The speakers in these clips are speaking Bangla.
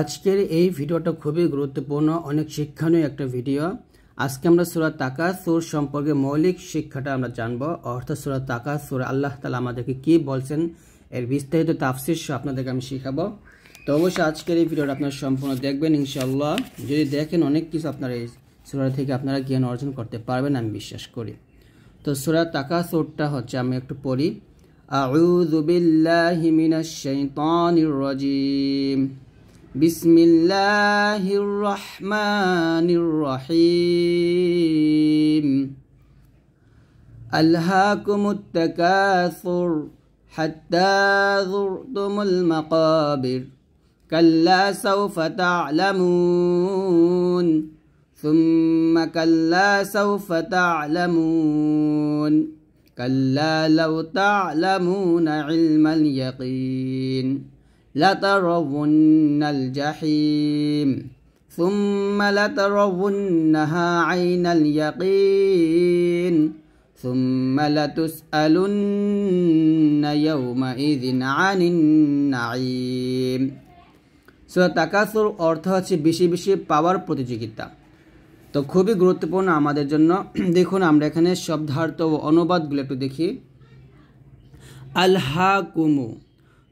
আজকের এই ভিডিওটা খুবই গুরুত্বপূর্ণ অনেক শিক্ষণীয় একটা ভিডিও আজকে আমরা সুরা তাকা সুর সম্পর্কে মৌলিক শিক্ষাটা আমরা জানবো অর্থাৎ সুরা তাকা সুর আল্লাহ তালা আমাদেরকে কি বলছেন এর বিস্তারিত তাফসির আপনাদেরকে আমি শিখাবো তো অবশ্যই আজকের এই ভিডিওটা আপনারা সম্পূর্ণ দেখবেন ইনশাল্লাহ যদি দেখেন অনেক কিছু আপনারা এই সুরা থেকে আপনারা জ্ঞান অর্জন করতে পারবেন আমি বিশ্বাস করি তো সুরা তাকা সুরটা হচ্ছে আমি একটু পড়ি আউযু বিল্লাহি মিনাশ শাইতানির রাজিম بسم الله الرحمن الرحيم ألهاكم التكاثر حتى زرتم المقابر كلا سوف تعلمون ثم كلا سوف تعلمون كلا لو تعلمون علم اليقين لترون الجحيم ثم لترونها عين اليقين ثم لتسألن يومئذ عن النعيم সো তাকাসুর অর্থ হচ্ছে বেশি বেশি পাওয়ার প্রতিযোগিতা তো খুবই গুরুত্বপূর্ণ আমাদের জন্য দেখুন আমরা এখানে শব্দার্থ ও অনুবাদগুলো একটু দেখি আলহা কুমু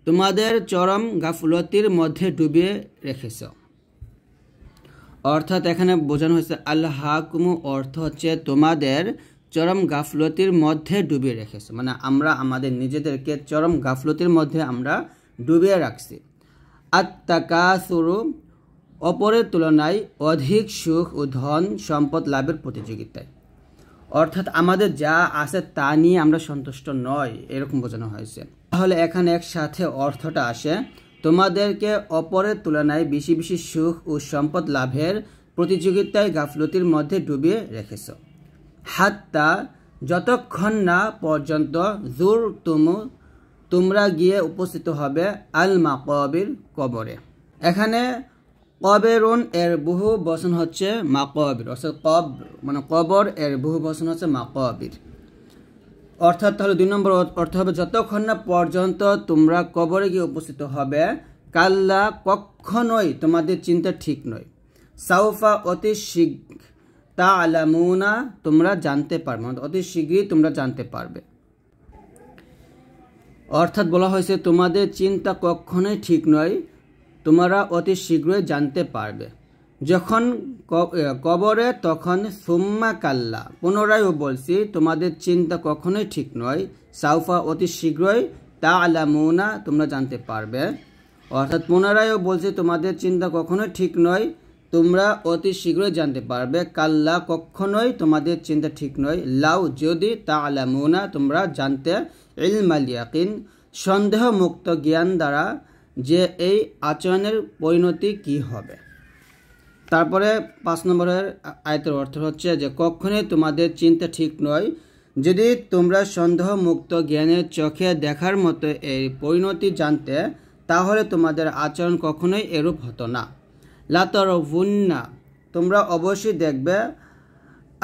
তোমাদের চরম গাফলতির মধ্যে ডুবিয়ে রেখেছ অর্থাৎ এখানে বোঝানো হয়েছে আল্লাহ অর্থ হচ্ছে তোমাদের চরম গাফলতির মধ্যে ডুবিয়ে রেখেছে মানে আমরা আমাদের নিজেদেরকে চরম গাফলতির মধ্যে আমরা ডুবিয়ে রাখছি আত্মাকাসুরু অপরের তুলনায় অধিক সুখ ও ধন সম্পদ লাভের প্রতিযোগিতায় অর্থাৎ আমাদের যা আছে তা নিয়ে আমরা সন্তুষ্ট নয় এরকম বোঝানো হয়েছে তাহলে এখানে একসাথে অর্থটা আসে তোমাদেরকে অপরের তুলনায় বেশি বেশি সুখ ও সম্পদ লাভের প্রতিযোগিতায় গাফলতির মধ্যে ডুবিয়ে রেখেছ হাত্তা যতক্ষণ না পর্যন্ত জোর তুমু তোমরা গিয়ে উপস্থিত হবে আল কবির কবরে এখানে কবেরুন এর বহু বচন হচ্ছে কবির অর্থাৎ কব মানে কবর এর বহু বচন হচ্ছে কবির অর্থাৎ তাহলে দুই নম্বর অর্থ হবে যতক্ষণ না পর্যন্ত তোমরা কবরে গিয়ে উপস্থিত হবে কাল্লা কখনোই তোমাদের চিন্তা ঠিক নয় সাউফা অতি শীঘ্র তা আলামুনা তোমরা জানতে পারবে মানে অতি শীঘ্রই তোমরা জানতে পারবে অর্থাৎ বলা হয়েছে তোমাদের চিন্তা কখনোই ঠিক নয় তোমরা অতি শীঘ্রই জানতে পারবে যখন কবরে তখন সুম্মা কাল্লা পুনরায়ও বলছি তোমাদের চিন্তা কখনোই ঠিক নয় সাউফা অতি শীঘ্রই তা আলা মৌনা তোমরা জানতে পারবে অর্থাৎ পুনরায়ও বলছি তোমাদের চিন্তা কখনোই ঠিক নয় তোমরা অতি শীঘ্রই জানতে পারবে কাল্লা কখনোই তোমাদের চিন্তা ঠিক নয় লাউ যদি তা আলা মৌনা তোমরা জানতে ইলমাল ইয়াকিন সন্দেহমুক্ত জ্ঞান দ্বারা যে এই আচরণের পরিণতি কি হবে তারপরে পাঁচ নম্বরের আয়তের অর্থ হচ্ছে যে কখনই তোমাদের চিন্তা ঠিক নয় যদি তোমরা সন্দেহ মুক্ত জ্ঞানের চোখে দেখার মতো এই পরিণতি জানতে তাহলে তোমাদের আচরণ কখনোই এরূপ হতো না লাতর ভুন্না তোমরা অবশ্যই দেখবে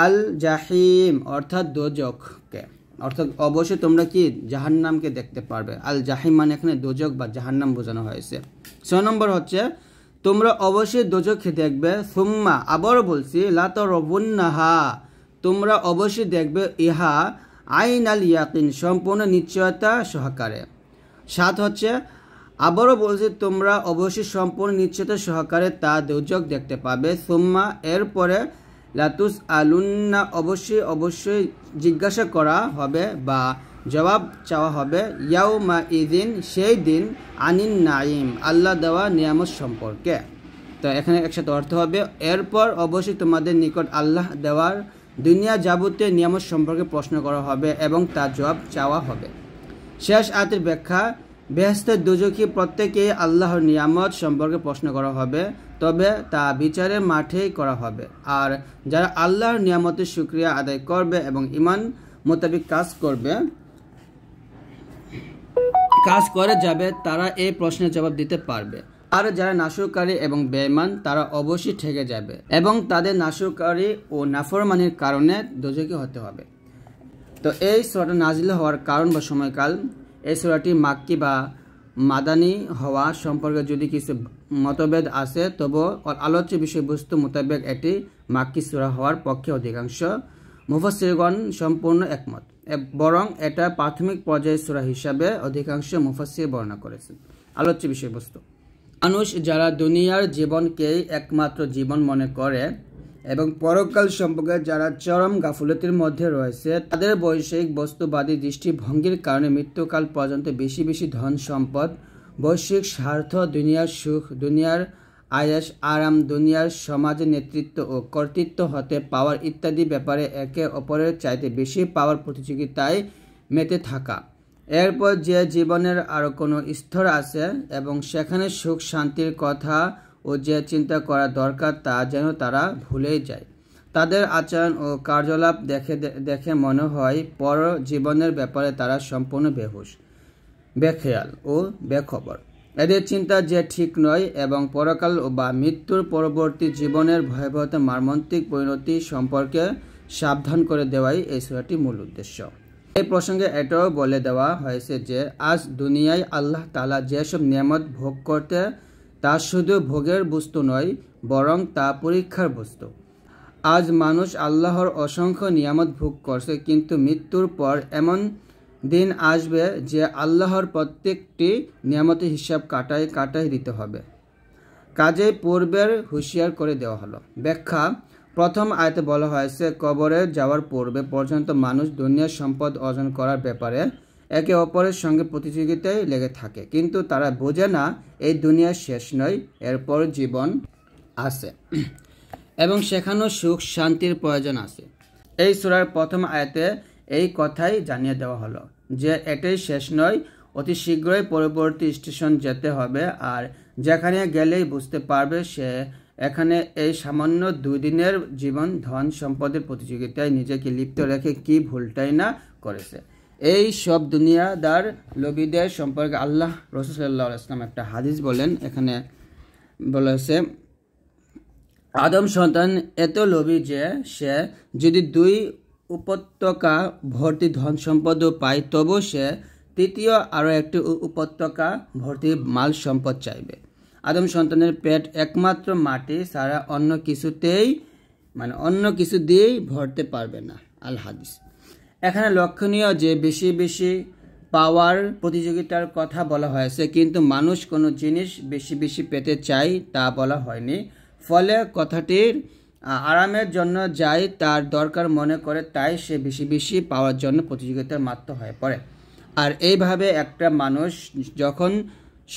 আল জাহিম অর্থাৎ দোজককে অর্থাৎ অবশ্যই তোমরা কি জাহান্নামকে দেখতে পারবে আল জাহিম মানে এখানে দোজক বা জাহান্নাম বোঝানো হয়েছে ছয় নম্বর হচ্ছে তোমরা অবশ্যই দোজো দেখবে সুম্মা আবারও বলছি লাতরবন্নাহা তোমরা অবশ্যই দেখবে ইহা আইন আল ইয়াকিন সম্পূর্ণ নিশ্চয়তা সহকারে সাত হচ্ছে আবারও বলছি তোমরা অবশ্যই সম্পূর্ণ নিশ্চয়তা সহকারে তা দুর্যোগ দেখতে পাবে সোম্মা এরপরে লাতুস আলুন্না অবশ্যই অবশ্যই জিজ্ঞাসা করা হবে বা জবাব চাওয়া হবে মা ইদিন সেই দিন আনিন নাইম আল্লাহ দেওয়া নিয়ামত সম্পর্কে তো এখানে একসাথে অর্থ হবে এরপর অবশ্যই তোমাদের নিকট আল্লাহ দেওয়ার দুনিয়া যাবতীয় নিয়ামত সম্পর্কে প্রশ্ন করা হবে এবং তার জবাব চাওয়া হবে শেষ আয়াতের ব্যাখ্যা বেহস্তের দুজকি প্রত্যেকে আল্লাহর নিয়ামত সম্পর্কে প্রশ্ন করা হবে তবে তা বিচারের মাঠেই করা হবে আর যারা আল্লাহর নিয়ামতের সুক্রিয়া আদায় করবে এবং ইমান মোতাবিক কাজ করবে কাজ করে যাবে তারা এই প্রশ্নের জবাব দিতে পারবে আর যারা নাশকারী এবং বেমান তারা অবশ্যই ঠেকে যাবে এবং তাদের নাশকারী ও নাফরমানির কারণে দোজকি হতে হবে তো এই সুরাটা নাজিল হওয়ার কারণ বা সময়কাল এই সুরাটি মাক্কি বা মাদানি হওয়া সম্পর্কে যদি কিছু মতভেদ আছে তবু আলোচ্য বিষয়বস্তু মোতাবেক এটি মাক্কি সুরা হওয়ার পক্ষে অধিকাংশ মুফসিরগণ সম্পূর্ণ একমত বরং এটা প্রাথমিক পর্যায়ের সুরা হিসাবে অধিকাংশ মুফাসির বর্ণনা করেছেন আলোচ্য বিষয়বস্তু মানুষ যারা দুনিয়ার জীবনকেই একমাত্র জীবন মনে করে এবং পরকাল সম্পর্কে যারা চরম গাফলতির মধ্যে রয়েছে তাদের বৈষয়িক বস্তুবাদী দৃষ্টিভঙ্গির কারণে মৃত্যুকাল পর্যন্ত বেশি বেশি ধন সম্পদ বৈশ্বিক স্বার্থ দুনিয়ার সুখ দুনিয়ার আয়েস আরাম দুনিয়ার সমাজ নেতৃত্ব ও কর্তৃত্ব হতে পাওয়ার ইত্যাদি ব্যাপারে একে অপরের চাইতে বেশি পাওয়ার প্রতিযোগিতায় মেতে থাকা এরপর যে জীবনের আরও কোনো স্তর আছে এবং সেখানে সুখ শান্তির কথা ও যে চিন্তা করা দরকার তা যেন তারা ভুলেই যায় তাদের আচরণ ও কার্যলাপ দেখে দেখে মনে হয় পর জীবনের ব্যাপারে তারা সম্পূর্ণ বেহুশ বেখেয়াল ও বেখবর এদের চিন্তা যে ঠিক নয় এবং পরকাল বা মৃত্যুর পরবর্তী জীবনের ভয়াবহতা মার্মান্তিক পরিণতি সম্পর্কে সাবধান করে দেওয়াই এই সুরাটি মূল উদ্দেশ্য এই প্রসঙ্গে এটাও বলে দেওয়া হয়েছে যে আজ দুনিয়ায় আল্লাহ তালা যেসব নিয়ামত ভোগ করতে তা শুধু ভোগের বস্তু নয় বরং তা পরীক্ষার বস্তু আজ মানুষ আল্লাহর অসংখ্য নিয়ামত ভোগ করছে কিন্তু মৃত্যুর পর এমন দিন আসবে যে আল্লাহর প্রত্যেকটি নিয়ামতের হিসাব কাটায় কাটায় দিতে হবে কাজে পূর্বের হুঁশিয়ার করে দেওয়া হলো ব্যাখ্যা প্রথম আয়তে বলা হয়েছে কবরে যাওয়ার পূর্বে পর্যন্ত মানুষ দুনিয়ার সম্পদ অর্জন করার ব্যাপারে একে অপরের সঙ্গে প্রতিযোগিতায় লেগে থাকে কিন্তু তারা বোঝে না এই দুনিয়া শেষ নয় এরপর জীবন আছে এবং সেখানেও সুখ শান্তির প্রয়োজন আছে এই সুরার প্রথম আয়তে এই কথাই জানিয়ে দেওয়া হলো যে এটাই শেষ নয় অতি শীঘ্রই পরবর্তী স্টেশন যেতে হবে আর যেখানে গেলেই বুঝতে পারবে সে এখানে এই সামান্য দুই দিনের জীবন ধন সম্পদের প্রতিযোগিতায় নিজেকে লিপ্ত রেখে কি ভুলটাই না করেছে এই সব দুনিয়াদার লবিদের সম্পর্কে আল্লাহ রসুল্লাহ ইসলাম একটা হাদিস বলেন এখানে বলেছে আদম সন্তান এত লোভী যে সে যদি দুই উপত্যকা ভর্তি ধন সম্পদও পায় তবু সে তৃতীয় আরও একটি উপত্যকা ভর্তি মাল সম্পদ চাইবে আদম সন্তানের পেট একমাত্র মাটি সারা অন্য কিছুতেই মানে অন্য কিছু দিয়েই ভরতে পারবে না আল হাদিস এখানে লক্ষণীয় যে বেশি বেশি পাওয়ার প্রতিযোগিতার কথা বলা হয়েছে কিন্তু মানুষ কোনো জিনিস বেশি বেশি পেতে চাই তা বলা হয়নি ফলে কথাটির আরামের জন্য যাই তার দরকার মনে করে তাই সে বেশি বেশি পাওয়ার জন্য প্রতিযোগিতার মাত্র হয়ে পড়ে আর এইভাবে একটা মানুষ যখন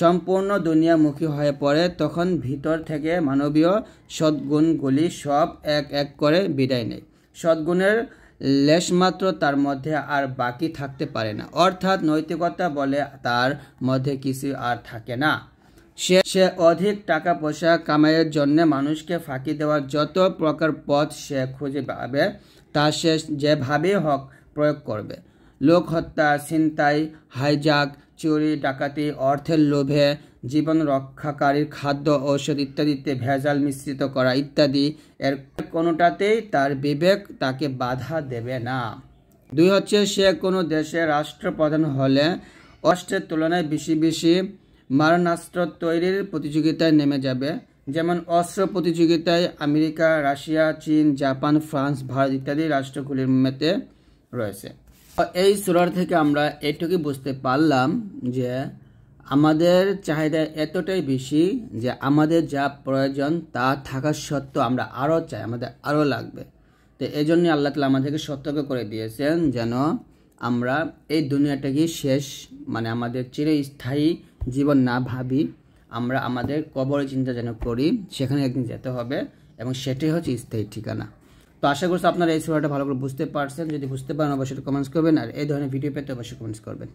সম্পূর্ণ দুনিয়ামুখী হয়ে পড়ে তখন ভিতর থেকে মানবীয় সদ্গুণগুলি সব এক এক করে বিদায় নেয় সদ্গুণের লেশমাত্র তার মধ্যে আর বাকি থাকতে পারে না অর্থাৎ নৈতিকতা বলে তার মধ্যে কিছু আর থাকে না সে সে অধিক টাকা পয়সা কামাইয়ের জন্য মানুষকে ফাঁকি দেওয়ার যত প্রকার পথ সে খুঁজে পাবে তা সে যেভাবেই হক প্রয়োগ করবে লোক হত্যা ছিনতাই হাইজাক চুরি ডাকাতি অর্থের লোভে জীবন রক্ষাকারীর খাদ্য ঔষধ ইত্যাদিতে ভেজাল মিশ্রিত করা ইত্যাদি এর কোনোটাতেই তার বিবেক তাকে বাধা দেবে না দুই হচ্ছে সে কোনো দেশে রাষ্ট্রপ্রধান হলে অষ্টের তুলনায় বেশি বেশি মারণাস্ত্র তৈরির প্রতিযোগিতায় নেমে যাবে যেমন অস্ত্র প্রতিযোগিতায় আমেরিকা রাশিয়া চীন জাপান ফ্রান্স ভারত ইত্যাদি রাষ্ট্রগুলির মেতে রয়েছে এই সুরার থেকে আমরা এটুকু বুঝতে পারলাম যে আমাদের চাহিদা এতটাই বেশি যে আমাদের যা প্রয়োজন তা থাকা সত্ত্বেও আমরা আরও চাই আমাদের আরও লাগবে তো এই জন্য আল্লাহ তালা আমাদেরকে সতর্ক করে দিয়েছেন যেন আমরা এই দুনিয়াটাকে শেষ মানে আমাদের চিরস্থায়ী জীবন না ভাবি আমরা আমাদের কবরের চিন্তা যেন করি সেখানে একদিন যেতে হবে এবং সেটাই হচ্ছে স্থায়ী ঠিকানা তো আশা করছি আপনারা এই সুরাটা ভালো করে বুঝতে পারছেন যদি বুঝতে পারেন অবশ্যই কমেন্টস করবেন আর এই ধরনের ভিডিও পেতে অবশ্যই কমেন্টস করবেন